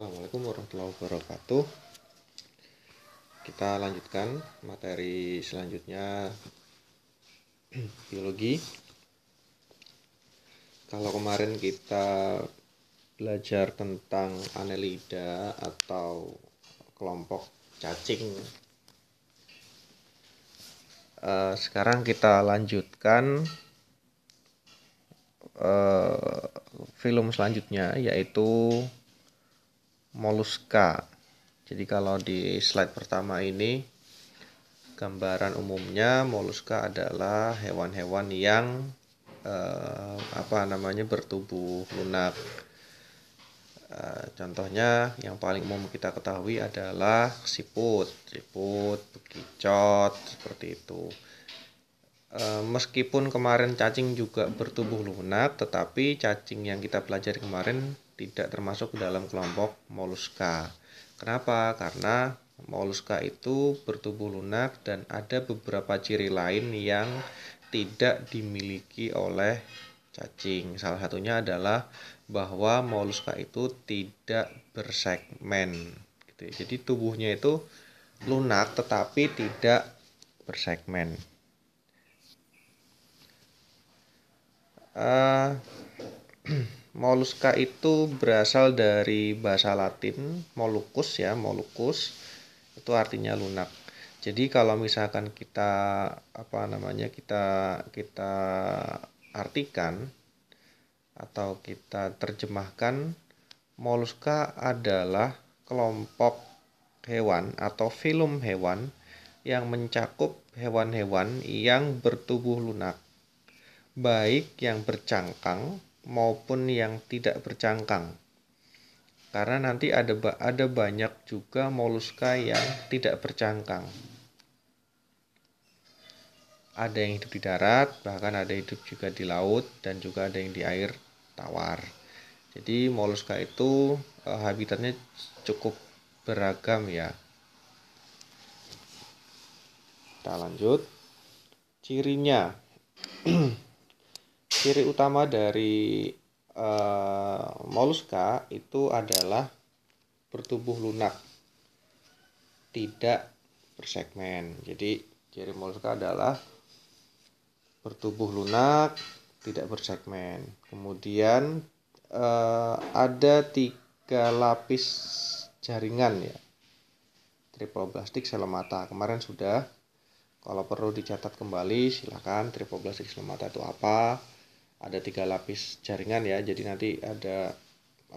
Assalamualaikum warahmatullahi wabarakatuh. Kita lanjutkan materi selanjutnya biologi. Kalau kemarin kita belajar tentang anelida atau kelompok cacing. Eh, sekarang kita lanjutkan eh, film selanjutnya yaitu Moluska. Jadi kalau di slide pertama ini gambaran umumnya moluska adalah hewan-hewan yang eh, apa namanya bertubuh lunak. Eh, contohnya yang paling umum kita ketahui adalah siput, siput, bekicot seperti itu. Eh, meskipun kemarin cacing juga bertubuh lunak, tetapi cacing yang kita pelajari kemarin tidak termasuk dalam kelompok moluska. Kenapa? Karena moluska itu bertubuh lunak dan ada beberapa ciri lain yang tidak dimiliki oleh cacing. Salah satunya adalah bahwa moluska itu tidak bersegmen. Gitu ya. Jadi tubuhnya itu lunak tetapi tidak bersegmen. Eh, Moluska itu berasal dari bahasa Latin Molucus ya, Molucus itu artinya lunak. Jadi kalau misalkan kita apa namanya kita kita artikan atau kita terjemahkan Moluska adalah kelompok hewan atau film hewan yang mencakup hewan-hewan yang bertubuh lunak baik yang bercangkang maupun yang tidak bercangkang. Karena nanti ada ada banyak juga moluska yang tidak bercangkang. Ada yang hidup di darat, bahkan ada hidup juga di laut dan juga ada yang di air tawar. Jadi moluska itu eh, habitatnya cukup beragam ya. Kita lanjut. Cirinya ciri utama dari uh, eh, moluska itu adalah bertubuh lunak tidak bersegmen jadi ciri moluska adalah bertubuh lunak tidak bersegmen kemudian uh, ada tiga lapis jaringan ya triploblastik selamata kemarin sudah kalau perlu dicatat kembali silahkan triploblastik selamata itu apa ada tiga lapis jaringan ya jadi nanti ada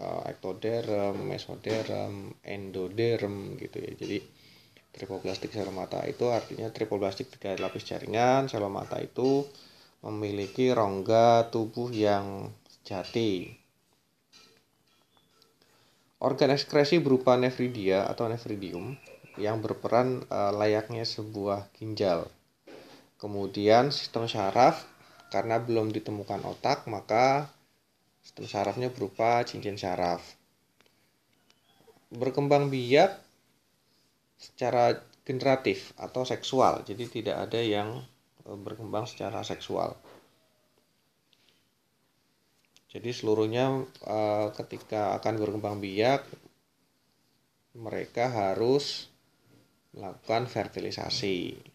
uh, eh, ectoderm, mesoderm, endoderm gitu ya jadi sel mata itu artinya tripoplastik tiga lapis jaringan sel mata itu memiliki rongga tubuh yang sejati organ ekskresi berupa nefridia atau nefridium yang berperan eh, layaknya sebuah ginjal. Kemudian sistem syaraf karena belum ditemukan otak, maka sistem sarafnya berupa cincin saraf. Berkembang biak secara generatif atau seksual, jadi tidak ada yang e, berkembang secara seksual. Jadi seluruhnya e, ketika akan berkembang biak mereka harus melakukan fertilisasi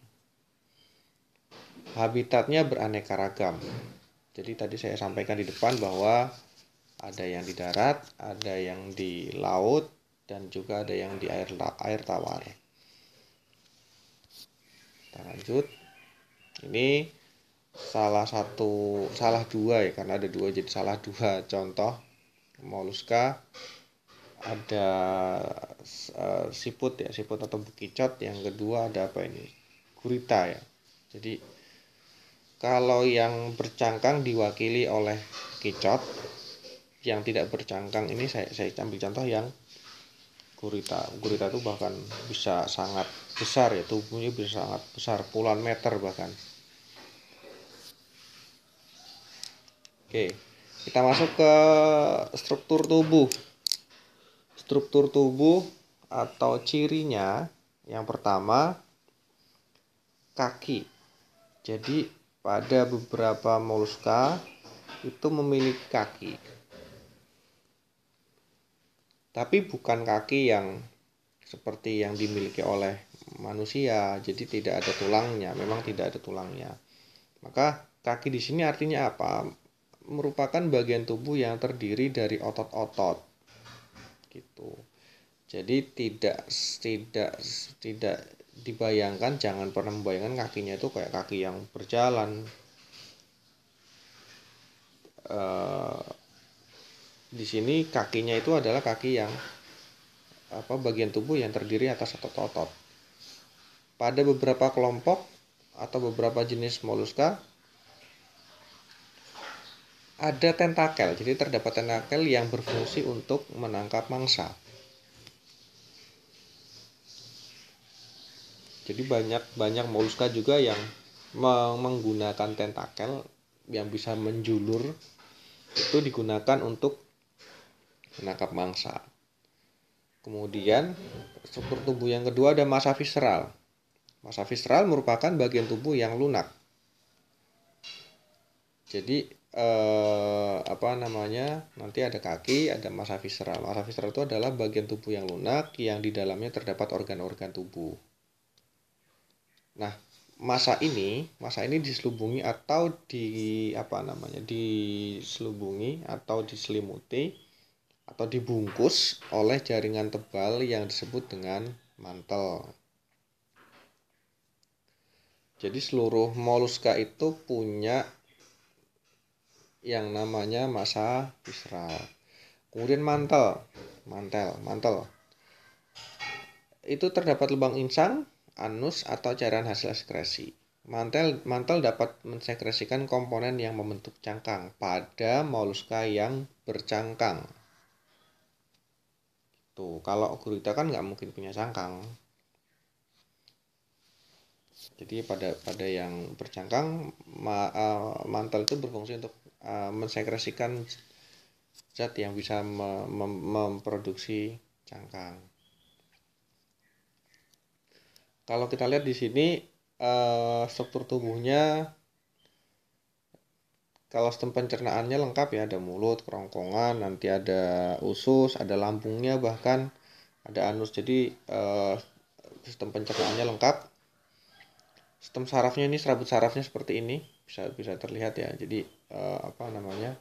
habitatnya beraneka ragam. Jadi tadi saya sampaikan di depan bahwa ada yang di darat, ada yang di laut, dan juga ada yang di air air tawar. Kita lanjut. Ini salah satu salah dua ya karena ada dua jadi salah dua contoh moluska ada uh, siput ya siput atau bekicot yang kedua ada apa ini gurita ya jadi kalau yang bercangkang diwakili oleh kicot, yang tidak bercangkang ini saya saya ambil contoh yang gurita. Gurita itu bahkan bisa sangat besar ya tubuhnya bisa sangat besar puluhan meter bahkan. Oke, kita masuk ke struktur tubuh. Struktur tubuh atau cirinya yang pertama kaki. Jadi pada beberapa moluska itu memiliki kaki. Tapi bukan kaki yang seperti yang dimiliki oleh manusia, jadi tidak ada tulangnya, memang tidak ada tulangnya. Maka kaki di sini artinya apa? Merupakan bagian tubuh yang terdiri dari otot-otot. Gitu. Jadi tidak tidak tidak dibayangkan jangan pernah membayangkan kakinya itu kayak kaki yang berjalan uh, di sini kakinya itu adalah kaki yang apa bagian tubuh yang terdiri atas otot-otot pada beberapa kelompok atau beberapa jenis moluska ada tentakel jadi terdapat tentakel yang berfungsi untuk menangkap mangsa jadi banyak banyak moluska juga yang menggunakan tentakel yang bisa menjulur itu digunakan untuk menangkap mangsa. Kemudian struktur tubuh yang kedua ada massa visceral. Massa visceral merupakan bagian tubuh yang lunak. Jadi eh, apa namanya? Nanti ada kaki, ada massa visceral. Massa visceral itu adalah bagian tubuh yang lunak yang di dalamnya terdapat organ-organ tubuh. Nah, masa ini, masa ini diselubungi atau di apa namanya? diselubungi atau diselimuti atau dibungkus oleh jaringan tebal yang disebut dengan mantel. Jadi seluruh moluska itu punya yang namanya masa visceral. Kemudian mantel, mantel, mantel. Itu terdapat lubang insang anus atau cairan hasil ekskresi. Mantel, mantel dapat mensekresikan komponen yang membentuk cangkang pada moluska yang bercangkang. Tuh, kalau gurita kan nggak mungkin punya cangkang. Jadi pada pada yang bercangkang ma, uh, mantel itu berfungsi untuk uh, mensekresikan zat yang bisa me, mem, memproduksi cangkang kalau kita lihat di sini uh, struktur tubuhnya kalau sistem pencernaannya lengkap ya ada mulut, kerongkongan, nanti ada usus, ada lambungnya bahkan ada anus. Jadi uh, sistem pencernaannya lengkap. Sistem sarafnya ini serabut sarafnya seperti ini bisa bisa terlihat ya. Jadi uh, apa namanya?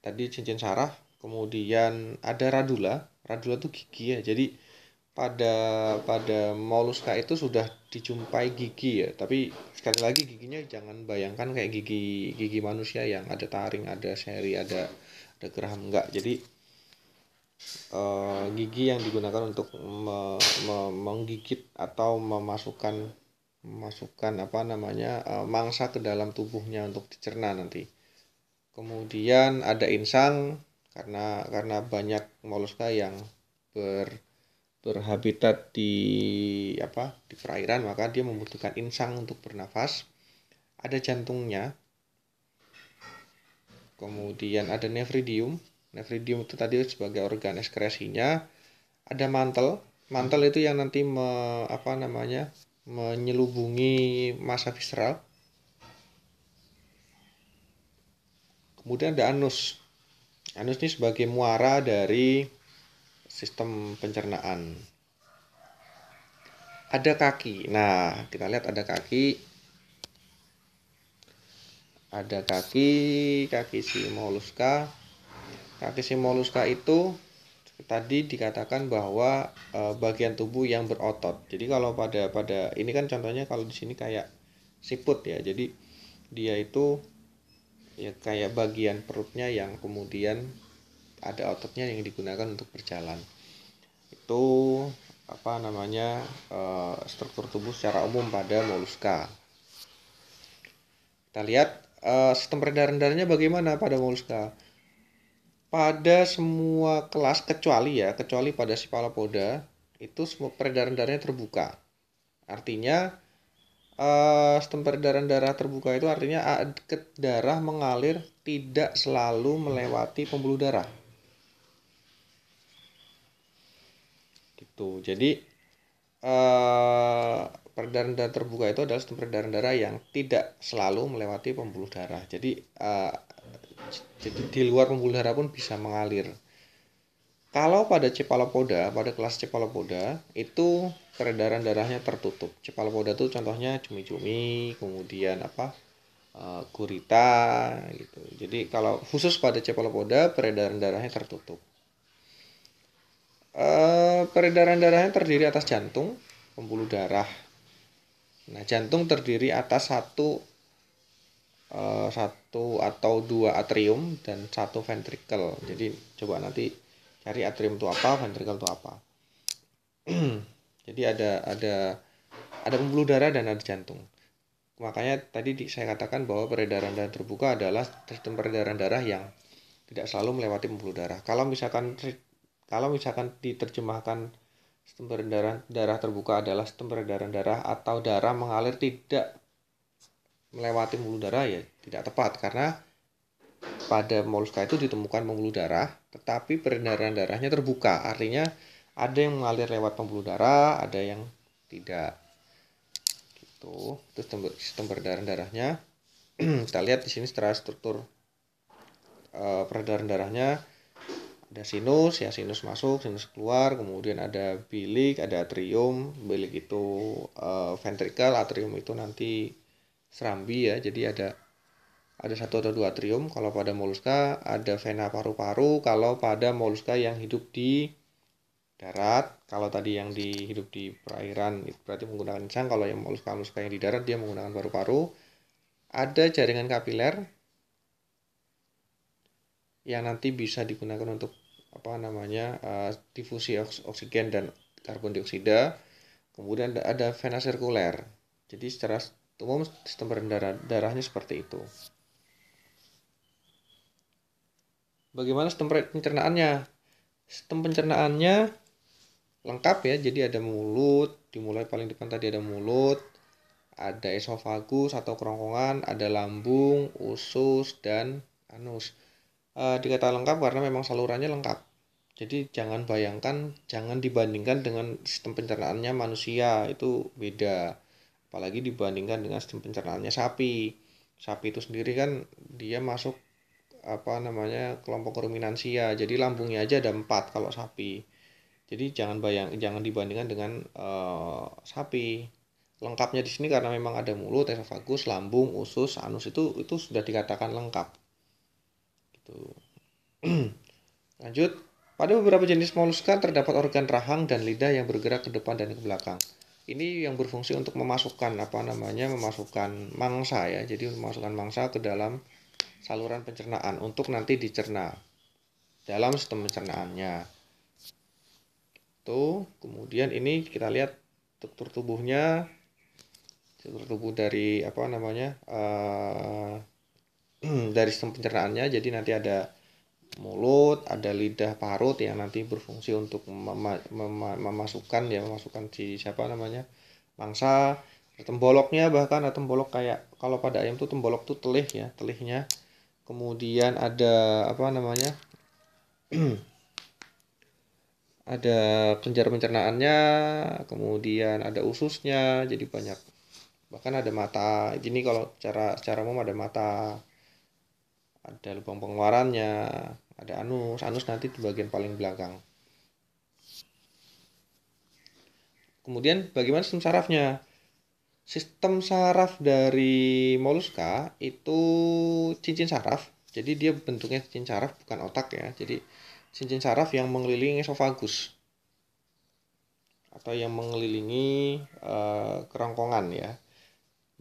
Tadi cincin saraf, kemudian ada radula. Radula itu gigi ya. Jadi pada pada moluska itu sudah dijumpai gigi ya tapi sekali lagi giginya jangan bayangkan kayak gigi gigi manusia yang ada taring ada seri ada ada geraham enggak jadi uh, gigi yang digunakan untuk me, me, menggigit atau memasukkan memasukkan apa namanya uh, mangsa ke dalam tubuhnya untuk dicerna nanti kemudian ada insang karena karena banyak moluska yang ber berhabitat di apa di perairan maka dia membutuhkan insang untuk bernafas ada jantungnya kemudian ada nefridium nefridium itu tadi sebagai organ ekskresinya ada mantel mantel itu yang nanti me, apa namanya menyelubungi masa visceral kemudian ada anus anus ini sebagai muara dari sistem pencernaan. Ada kaki. Nah, kita lihat ada kaki. Ada kaki, kaki si moluska. Kaki si moluska itu tadi dikatakan bahwa e, bagian tubuh yang berotot. Jadi kalau pada pada ini kan contohnya kalau di sini kayak siput ya. Jadi dia itu ya kayak bagian perutnya yang kemudian ada ototnya yang digunakan untuk berjalan itu apa namanya eh, struktur tubuh secara umum pada moluska kita lihat e, sistem peredaran darahnya bagaimana pada moluska pada semua kelas kecuali ya kecuali pada cephalopoda itu semua peredaran darahnya terbuka artinya uh, sistem peredaran darah terbuka itu artinya darah mengalir tidak selalu melewati pembuluh darah gitu jadi eh, peredaran darah terbuka itu adalah sistem peredaran darah yang tidak selalu melewati pembuluh darah jadi eh, di luar pembuluh darah pun bisa mengalir kalau pada cephalopoda, pada kelas cephalopoda itu peredaran darahnya tertutup. Cephalopoda itu contohnya cumi-cumi, kemudian apa eh, gurita gitu. Jadi kalau khusus pada cephalopoda peredaran darahnya tertutup. Eh, peredaran darahnya terdiri atas jantung, pembuluh darah. Nah, jantung terdiri atas satu uh, satu atau dua atrium dan satu ventrikel. Jadi coba nanti cari atrium itu apa, ventrikel itu apa. Jadi ada ada ada pembuluh darah dan ada jantung. Makanya tadi di, saya katakan bahwa peredaran darah terbuka adalah sistem peredaran darah yang tidak selalu melewati pembuluh darah. Kalau misalkan kalau misalkan diterjemahkan sistem peredaran darah terbuka adalah sistem peredaran darah atau darah mengalir tidak melewati pembuluh darah ya tidak tepat karena pada moluska itu ditemukan pembuluh darah tetapi peredaran darahnya terbuka artinya ada yang mengalir lewat pembuluh darah ada yang tidak gitu itu sistem, peredaran darahnya kita lihat di sini secara struktur uh, peredaran darahnya ada sinus ya sinus masuk sinus keluar kemudian ada bilik ada atrium bilik itu uh, eh, ventrikel atrium itu nanti serambi ya jadi ada ada satu atau dua atrium kalau pada moluska ada vena paru-paru kalau pada moluska yang hidup di darat kalau tadi yang di hidup di perairan itu berarti menggunakan cang kalau yang moluska moluska yang di darat dia menggunakan paru-paru ada jaringan kapiler yang nanti bisa digunakan untuk apa namanya uh, difusi oksigen dan karbon dioksida kemudian ada vena sirkuler jadi secara umum sistem peredaran darahnya seperti itu bagaimana sistem pencernaannya sistem pencernaannya lengkap ya jadi ada mulut dimulai paling depan tadi ada mulut ada esofagus atau kerongkongan ada lambung usus dan anus uh, eh, dikatakan lengkap karena memang salurannya lengkap. Jadi jangan bayangkan, jangan dibandingkan dengan sistem pencernaannya manusia itu beda. Apalagi dibandingkan dengan sistem pencernaannya sapi. Sapi itu sendiri kan dia masuk apa namanya kelompok ruminansia. Jadi lambungnya aja ada empat kalau sapi. Jadi jangan bayang, jangan dibandingkan dengan uh, sapi. Lengkapnya di sini karena memang ada mulut, esofagus, lambung, usus, anus itu itu sudah dikatakan lengkap gitu. Lanjut, pada beberapa jenis moluska terdapat organ rahang dan lidah yang bergerak ke depan dan ke belakang. Ini yang berfungsi untuk memasukkan apa namanya memasukkan mangsa ya. Jadi memasukkan mangsa ke dalam saluran pencernaan untuk nanti dicerna dalam sistem pencernaannya. Tuh, kemudian ini kita lihat struktur tubuhnya struktur tubuh dari apa namanya uh, Hmm, dari sistem pencernaannya jadi nanti ada mulut ada lidah parut yang nanti berfungsi untuk mema mema memasukkan ya memasukkan si siapa namanya mangsa temboloknya bahkan atau tembolok kayak kalau pada ayam tuh tembolok tuh telih ya telihnya kemudian ada apa namanya ada penjara pencernaannya kemudian ada ususnya jadi banyak bahkan ada mata jadi kalau cara secara umum ada mata ada lubang pengeluarannya ada anus anus nanti di bagian paling belakang kemudian bagaimana sistem sarafnya sistem saraf dari moluska itu cincin saraf jadi dia bentuknya cincin saraf bukan otak ya jadi cincin saraf yang mengelilingi esofagus atau yang mengelilingi e, kerongkongan ya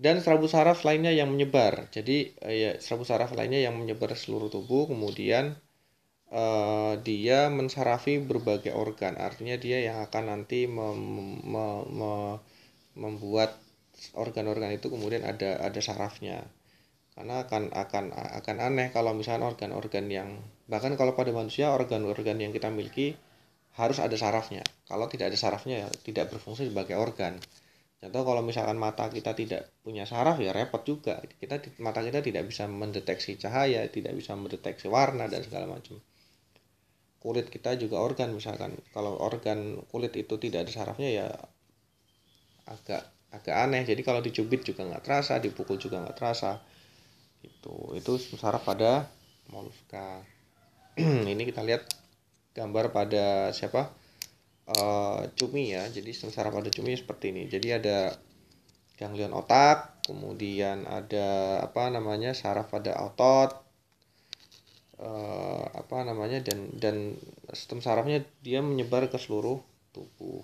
dan serabut saraf lainnya yang menyebar. Jadi eh, ya serabut saraf lainnya yang menyebar seluruh tubuh kemudian eh, dia mensarafi berbagai organ. Artinya dia yang akan nanti mem mem mem membuat organ-organ itu kemudian ada ada sarafnya. Karena akan akan akan aneh kalau misalnya organ-organ yang bahkan kalau pada manusia organ-organ yang kita miliki harus ada sarafnya. Kalau tidak ada sarafnya ya tidak berfungsi sebagai organ. Contoh kalau misalkan mata kita tidak punya saraf ya repot juga. Kita mata kita tidak bisa mendeteksi cahaya, tidak bisa mendeteksi warna dan segala macam. Kulit kita juga organ misalkan kalau organ kulit itu tidak ada sarafnya ya agak agak aneh. Jadi kalau dicubit juga nggak terasa, dipukul juga nggak terasa. Itu itu saraf pada moluska. Ini kita lihat gambar pada siapa? Eh, cumi ya jadi sistem saraf pada cumi ya seperti ini jadi ada ganglion otak kemudian ada apa namanya saraf pada otot eh, apa namanya dan dan sistem sarafnya dia menyebar ke seluruh tubuh